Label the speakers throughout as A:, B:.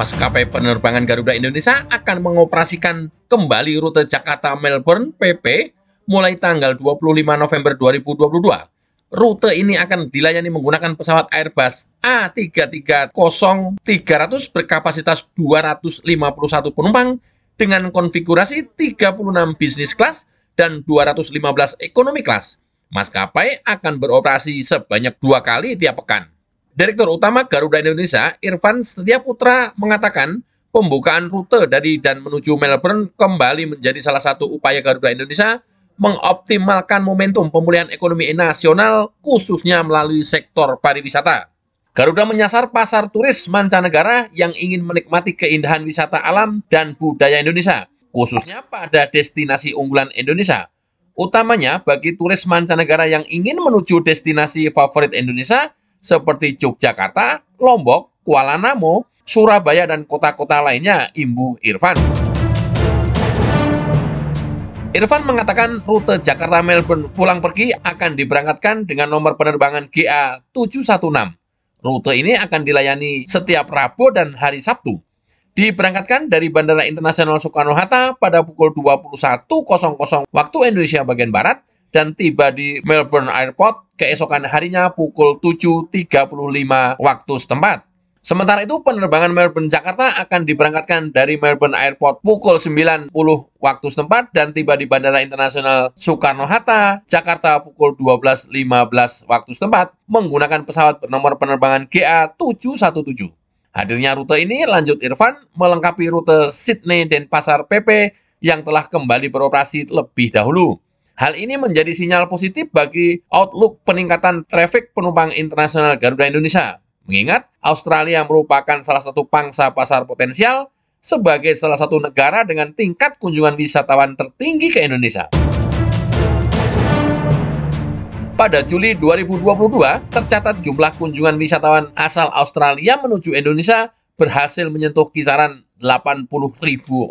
A: maskapai penerbangan Garuda Indonesia akan mengoperasikan kembali rute Jakarta Melbourne PP mulai tanggal 25 November 2022. Rute ini akan dilayani menggunakan pesawat Airbus A330-300 berkapasitas 251 penumpang dengan konfigurasi 36 bisnis kelas dan 215 ekonomi kelas. Maskapai akan beroperasi sebanyak dua kali tiap pekan. Direktur Utama Garuda Indonesia, Irfan Setiaputra mengatakan, pembukaan rute dari dan menuju Melbourne kembali menjadi salah satu upaya Garuda Indonesia mengoptimalkan momentum pemulihan ekonomi nasional khususnya melalui sektor pariwisata. Garuda menyasar pasar turis mancanegara yang ingin menikmati keindahan wisata alam dan budaya Indonesia, khususnya pada destinasi unggulan Indonesia. Utamanya bagi turis mancanegara yang ingin menuju destinasi favorit Indonesia seperti Yogyakarta, Lombok, Kuala Namu, Surabaya, dan kota-kota lainnya, imbu Irfan. Irfan mengatakan rute Jakarta Melbourne pulang pergi akan diberangkatkan dengan nomor penerbangan GA 716. Rute ini akan dilayani setiap Rabu dan hari Sabtu. Diberangkatkan dari Bandara Internasional Soekarno-Hatta pada pukul 21.00 waktu Indonesia bagian Barat dan tiba di Melbourne Airport keesokan harinya pukul 7.35 waktu setempat. Sementara itu, penerbangan Melbourne Jakarta akan diberangkatkan dari Melbourne Airport pukul 9.00 waktu setempat dan tiba di Bandara Internasional Soekarno-Hatta, Jakarta pukul 12.15 waktu setempat menggunakan pesawat bernomor penerbangan GA717. Hadirnya rute ini lanjut Irfan melengkapi rute Sydney dan Pasar PP yang telah kembali beroperasi lebih dahulu. Hal ini menjadi sinyal positif bagi outlook peningkatan trafik penumpang internasional Garuda Indonesia. Mengingat Australia merupakan salah satu pangsa pasar potensial sebagai salah satu negara dengan tingkat kunjungan wisatawan tertinggi ke Indonesia. Pada Juli 2022, tercatat jumlah kunjungan wisatawan asal Australia menuju Indonesia berhasil menyentuh kisaran 80.000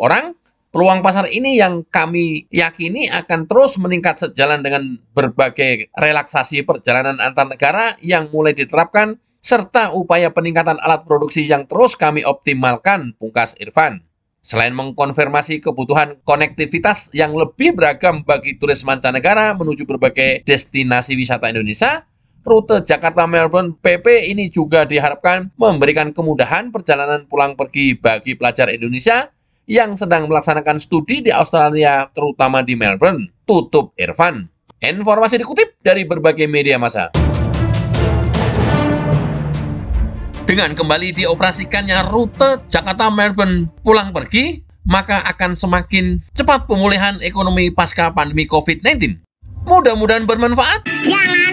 A: orang Peluang pasar ini yang kami yakini akan terus meningkat sejalan dengan berbagai relaksasi perjalanan antar negara yang mulai diterapkan serta upaya peningkatan alat produksi yang terus kami optimalkan, pungkas Irfan. Selain mengkonfirmasi kebutuhan konektivitas yang lebih beragam bagi turis mancanegara menuju berbagai destinasi wisata Indonesia, rute Jakarta Melbourne PP ini juga diharapkan memberikan kemudahan perjalanan pulang pergi bagi pelajar Indonesia yang sedang melaksanakan studi di Australia, terutama di Melbourne, tutup Irfan. Informasi dikutip dari berbagai media massa. Dengan kembali dioperasikannya rute Jakarta-Melbourne pulang pergi, maka akan semakin cepat pemulihan ekonomi pasca pandemi COVID-19. Mudah-mudahan bermanfaat. Jangan